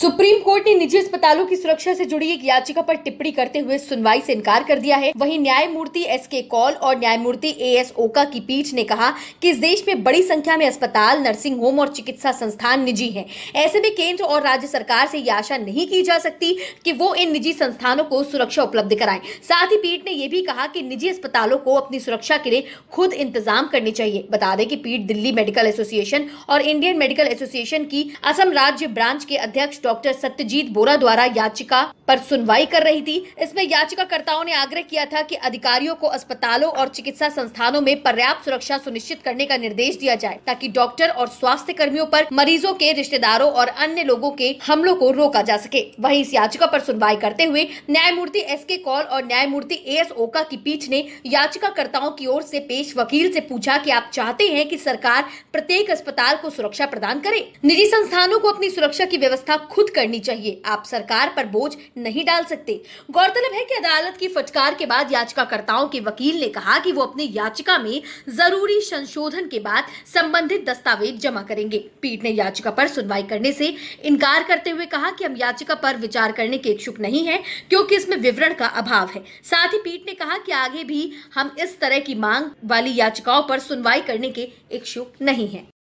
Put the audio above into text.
supreme court ने निजी अस्पतालों की सुरक्षा से जुड़ी एक याचिका पर टिप्पणी करते हुए सुनवाई से इनकार कर दिया है वहीं न्यायमूर्ति एस के कौल और न्यायमूर्ति ए एस ओका की पीठ ने कहा कि इस देश में बड़ी संख्या में अस्पताल नर्सिंग होम और चिकित्सा संस्थान निजी हैं ऐसे में केंद्र और राज्य सरकार से ये आशा नहीं की जा सकती की वो इन निजी संस्थानों को सुरक्षा उपलब्ध कराए साथ ही पीठ ने यह भी कहा की निजी अस्पतालों को अपनी सुरक्षा के लिए खुद इंतजाम करने चाहिए बता दें की पीठ दिल्ली मेडिकल एसोसिएशन और इंडियन मेडिकल एसोसिएशन की असम राज्य ब्रांच के अध्यक्ष डॉक्टर सत्यजीत बोरा द्वारा याचिका पर सुनवाई कर रही थी इसमें याचिकाकर्ताओं ने आग्रह किया था कि अधिकारियों को अस्पतालों और चिकित्सा संस्थानों में पर्याप्त सुरक्षा सुनिश्चित करने का निर्देश दिया जाए ताकि डॉक्टर और स्वास्थ्य कर्मियों पर मरीजों के रिश्तेदारों और अन्य लोगों के हमलों को रोका जा सके वहीं इस याचिका पर सुनवाई करते हुए न्यायमूर्ति एस के कौल और न्यायमूर्ति ए एस ओका की पीठ ने याचिकाकर्ताओं की ओर से पेश वकील से पूछा कि आप चाहते हैं कि सरकार प्रत्येक अस्पताल को सुरक्षा प्रदान करे निजी संस्थानों को अपनी सुरक्षा की व्यवस्था खुद करनी चाहिए आप सरकार पर बोझ नहीं डाल सकते गौरतलब है कि अदालत की फटकार के बाद याचिकाकर्ताओं के वकील ने कहा कि वो अपनी याचिका में जरूरी संशोधन के बाद संबंधित दस्तावेज जमा करेंगे पीठ ने याचिका पर सुनवाई करने से इनकार करते हुए कहा कि हम याचिका पर विचार करने के इच्छुक नहीं है क्योंकि इसमें विवरण का अभाव है साथ ही पीठ ने कहा कि आगे भी हम इस तरह की मांग वाली याचिकाओं पर सुनवाई करने के इच्छुक नहीं है